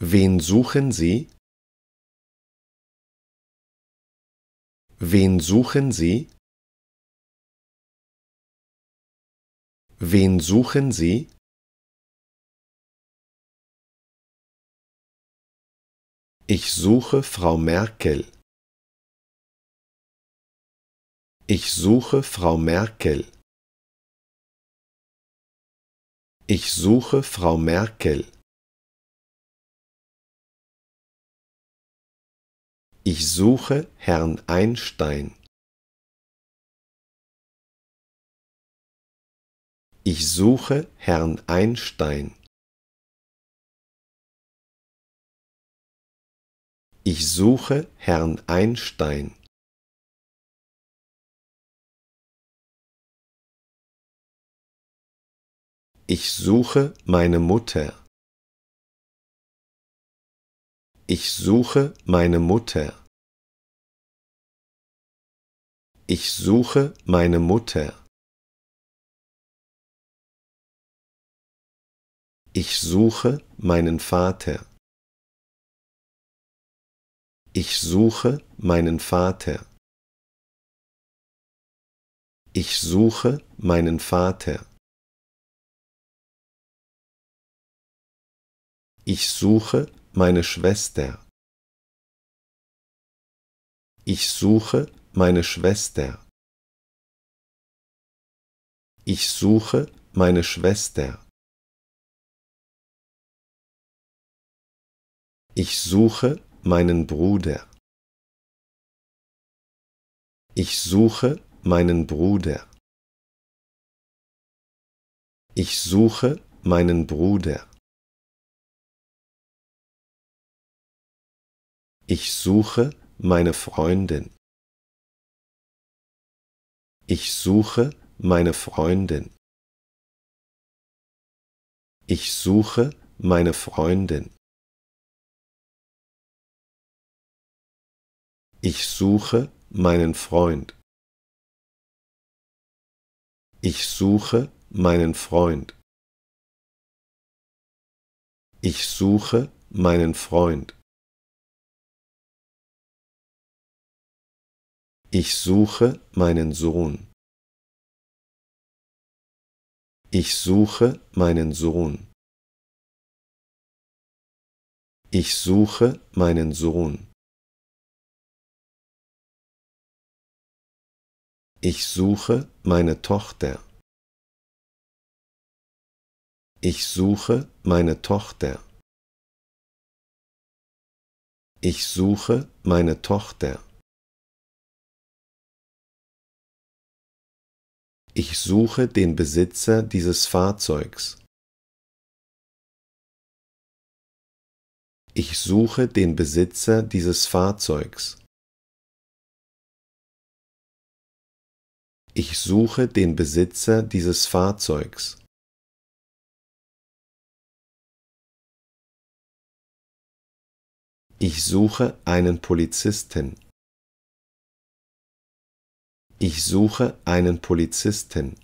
Wen suchen Sie? Wen suchen Sie? Wen suchen Sie? Ich suche Frau Merkel. Ich suche Frau Merkel. Ich suche Frau Merkel. Ich suche Herrn Einstein. Ich suche Herrn Einstein. Ich suche Herrn Einstein. Ich suche meine Mutter. Ich suche meine Mutter. Ich suche meine Mutter. Ich suche meinen Vater. Ich suche meinen Vater. Ich suche meinen Vater. Ich suche meine Schwester. Ich suche meine Schwester. Ich suche meine Schwester. Ich suche meinen Bruder. Ich suche meinen Bruder. Ich suche meinen Bruder. Ich suche meine Freundin. Ich suche meine Freundin. Ich suche meine Freundin. Ich suche meinen Freund. Ich suche meinen Freund. Ich suche meinen Freund. Ich suche meinen Sohn. Ich suche meinen Sohn. Ich suche meinen Sohn. Ich suche meine Tochter. Ich suche meine Tochter. Ich suche meine Tochter. Ich suche den Besitzer dieses Fahrzeugs. Ich suche den Besitzer dieses Fahrzeugs. Ich suche den Besitzer dieses Fahrzeugs. Ich suche einen Polizisten. Ich suche einen Polizisten.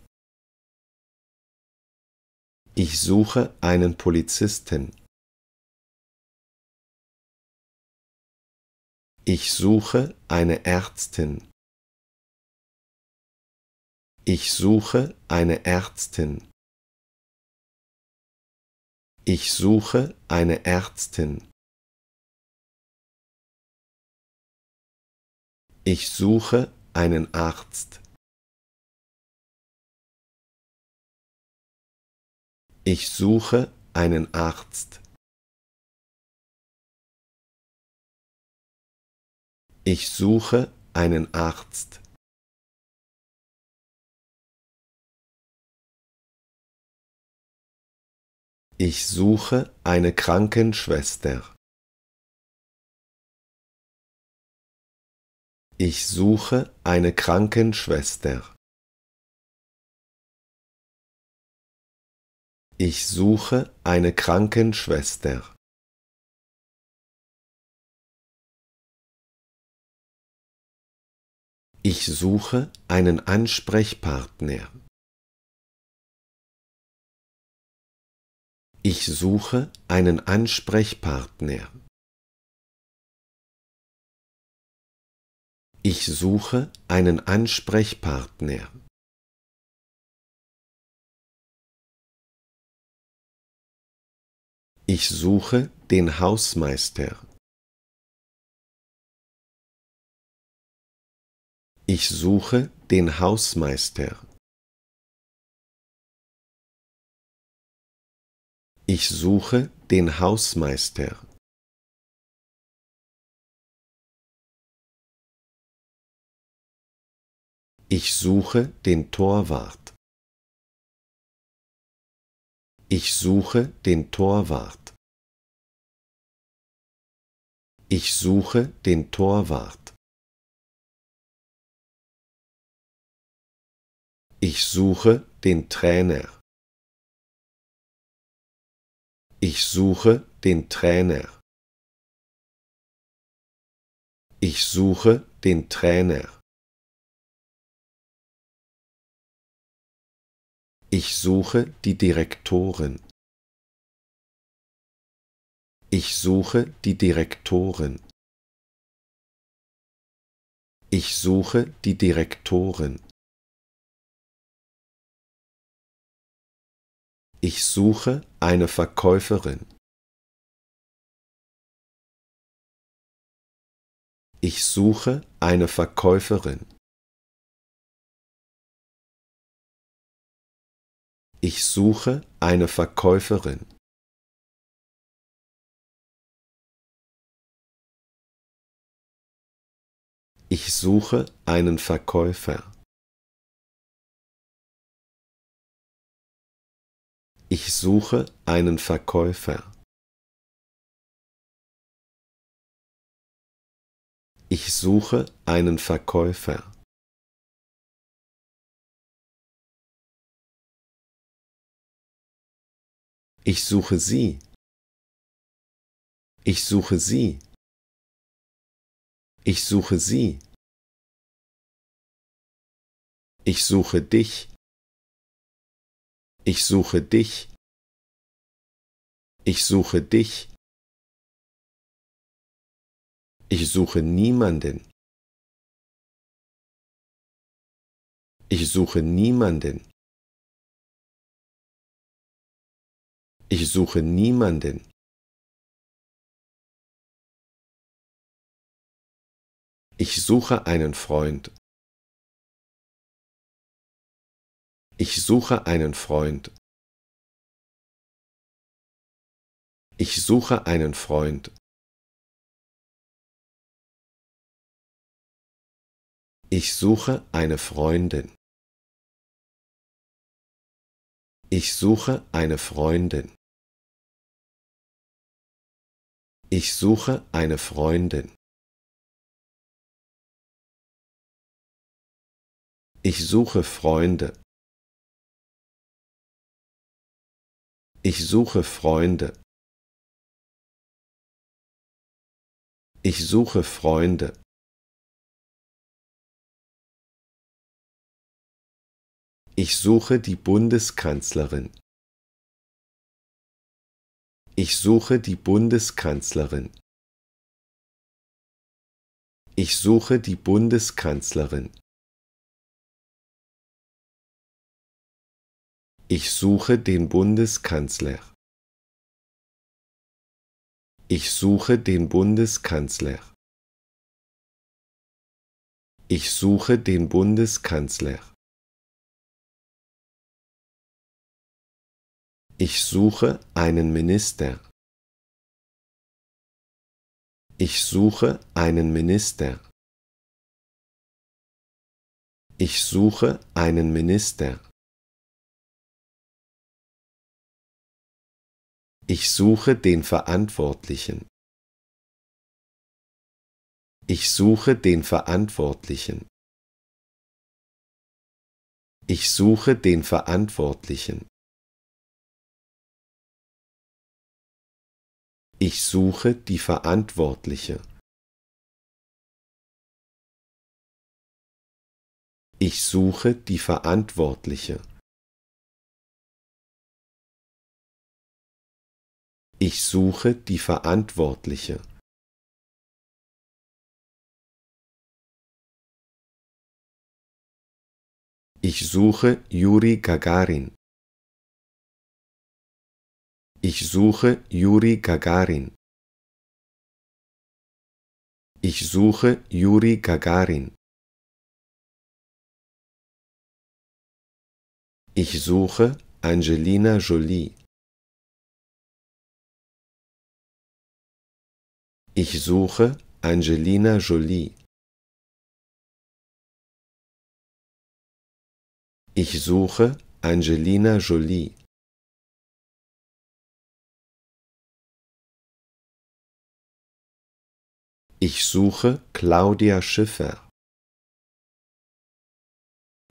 Ich suche einen Polizisten. Ich suche eine Ärztin. Ich suche eine Ärztin. Ich suche eine Ärztin. Ich suche einen Arzt. Ich suche einen Arzt. Ich suche einen Arzt. Ich suche eine Krankenschwester. Ich suche eine Krankenschwester. Ich suche eine Krankenschwester. Ich suche einen Ansprechpartner. Ich suche einen Ansprechpartner. Ich suche einen Ansprechpartner. Ich suche den Hausmeister. Ich suche den Hausmeister. Ich suche den Hausmeister. Ich suche den Torwart. Ich suche den Torwart. Ich suche den Torwart. Ich suche den Trainer. Ich suche den Trainer. Ich suche den Trainer. Ich suche die Direktorin. Ich suche die Direktorin. Ich suche die Direktorin. Ich suche eine Verkäuferin. Ich suche eine Verkäuferin. Ich suche eine Verkäuferin. Ich suche einen Verkäufer. Ich suche einen Verkäufer. Ich suche einen Verkäufer. Ich suche sie. Ich suche sie. Ich suche sie. Ich suche dich. Ich suche dich. Ich suche dich. Ich suche niemanden. Ich suche niemanden. Ich suche niemanden. Ich suche einen Freund. Ich suche einen Freund. Ich suche einen Freund. Ich suche eine Freundin. Ich suche eine Freundin. Ich suche eine Freundin. Ich suche Freunde. Ich suche Freunde. Ich suche Freunde. Ich suche die Bundeskanzlerin. Ich suche die Bundeskanzlerin. Ich suche die Bundeskanzlerin. Ich suche den Bundeskanzler. Ich suche den Bundeskanzler. Ich suche den Bundeskanzler. Ich suche einen Minister. Ich suche einen Minister. Ich suche einen Minister. Ich suche den Verantwortlichen. Ich suche den Verantwortlichen. Ich suche den Verantwortlichen. Ich suche die Verantwortliche. Ich suche die Verantwortliche. Ich suche die Verantwortliche. Ich suche Juri Gagarin. Ich suche Juri Gagarin. Ich suche Juri Gagarin. Ich suche Angelina Jolie. Ich suche Angelina Jolie. Ich suche Angelina Jolie. Ich suche Claudia Schiffer.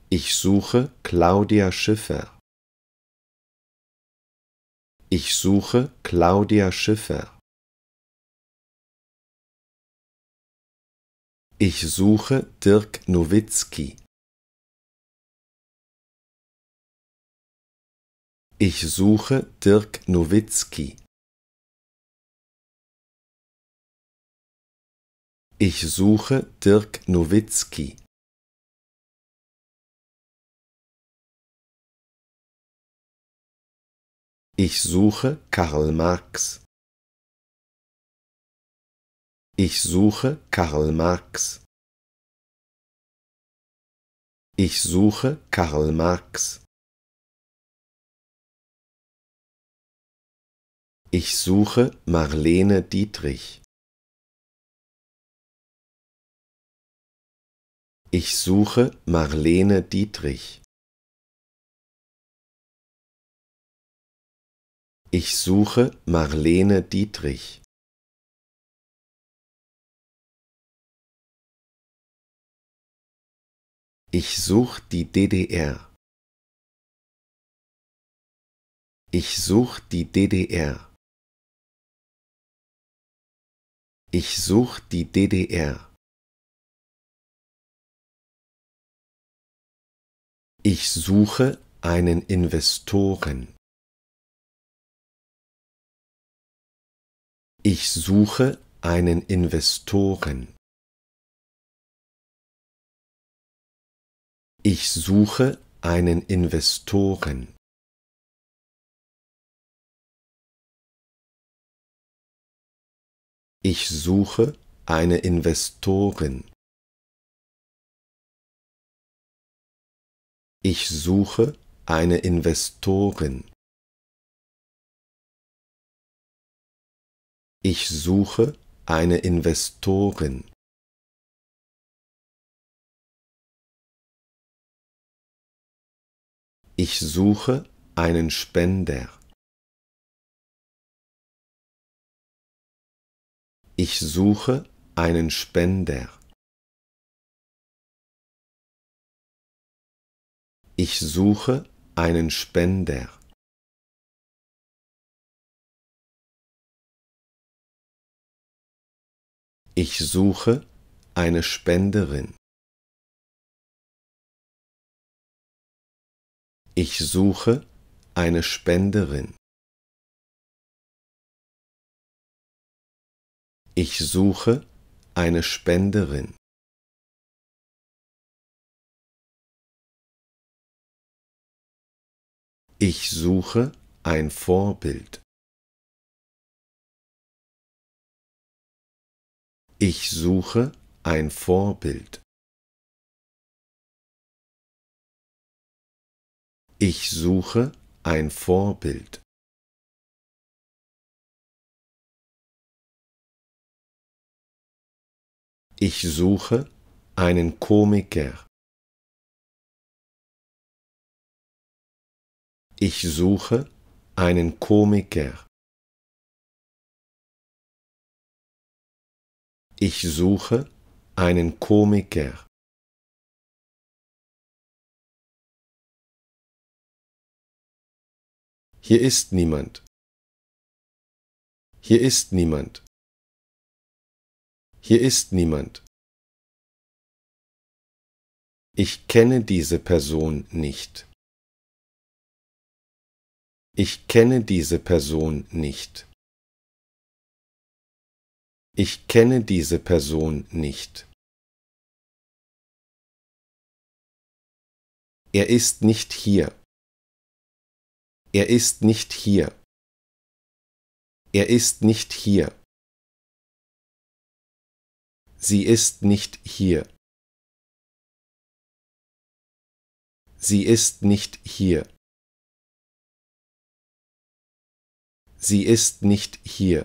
Ich suche Claudia Schiffer. Ich suche Claudia Schiffer. Ich suche Dirk Nowitzki. Ich suche Dirk Nowitzki. Ich suche Dirk Nowitzki. Ich suche Karl Marx. Ich suche Karl Marx. Ich suche Karl Marx. Ich suche Marlene Dietrich. Ich suche Marlene Dietrich. Ich suche Marlene Dietrich. Ich such die DDR. Ich such die DDR. Ich such die DDR. Ich suche einen Investoren. Ich suche einen Investoren. Ich suche einen Investoren. Ich suche eine Investorin. Ich suche eine Investorin. Ich suche eine Investorin. Ich suche einen Spender. Ich suche einen Spender. Ich suche einen Spender. Ich suche eine Spenderin. Ich suche eine Spenderin. Ich suche eine Spenderin. Ich suche ein Vorbild. Ich suche ein Vorbild. Ich suche ein Vorbild. Ich suche einen Komiker. Ich suche einen Komiker. Ich suche einen Komiker. Hier ist niemand. Hier ist niemand. Hier ist niemand. Ich kenne diese Person nicht. Ich kenne diese Person nicht. Ich kenne diese Person nicht. Er ist nicht hier. Er ist nicht hier. Er ist nicht hier. Sie ist nicht hier. Sie ist nicht hier. sie ist nicht hier.